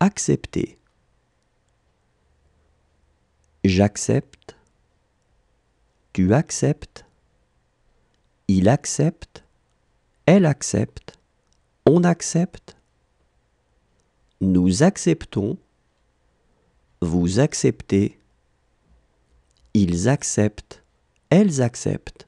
accepter. J'accepte. Tu acceptes. Il accepte. Elle accepte. On accepte. Nous acceptons. Vous acceptez. Ils acceptent. Elles acceptent.